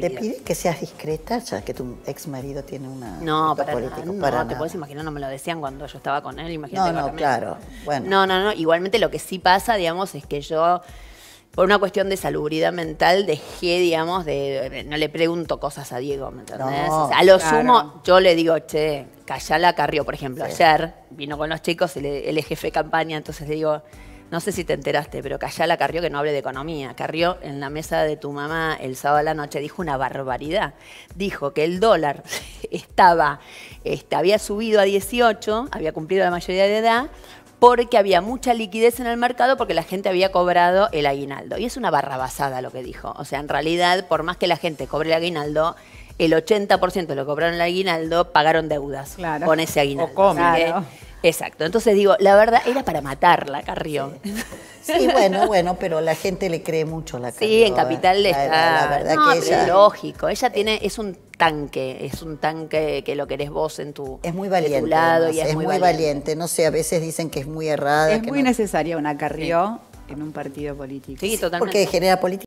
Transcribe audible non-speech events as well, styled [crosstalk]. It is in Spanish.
Te pide que seas discreta, ya que tu ex marido tiene una. No, para, político, no, te puedes imaginar, no me lo decían cuando yo estaba con él, imagínate. No, no, claro. Bueno. No, no, no. Igualmente lo que sí pasa, digamos, es que yo, por una cuestión de salubridad mental, dejé, digamos, de. No le pregunto cosas a Diego, ¿me entendés? a lo sumo, yo le digo, che, callala Carrió, por ejemplo. Ayer vino con los chicos, él, es jefe de campaña, entonces le digo no sé si te enteraste, pero callala Carrió que no hable de economía. Carrió en la mesa de tu mamá el sábado a la noche dijo una barbaridad. Dijo que el dólar [laughs] estaba, este, había subido a 18, había cumplido la mayoría de edad, porque había mucha liquidez en el mercado porque la gente había cobrado el aguinaldo. Y es una barrabasada lo que dijo. O sea, en realidad, por más que la gente cobre el aguinaldo, el 80% de lo que cobraron el aguinaldo pagaron deudas con ese aguinaldo. Exacto, entonces digo, la verdad era para matarla, Carrión. Sí. sí bueno, bueno, pero la gente le cree mucho a la Carrión. Sí, en Capital ¿eh? está. la verdad que es lógico, ella eh, tiene, es un tanque, es un tanque que lo querés vos en tu, es muy valiente, lado. y es, muy, valiente. no sé, a veces dicen que es muy errada. Es muy necesaria una Carrión en un partido político. Sí, totalmente. Porque genera política.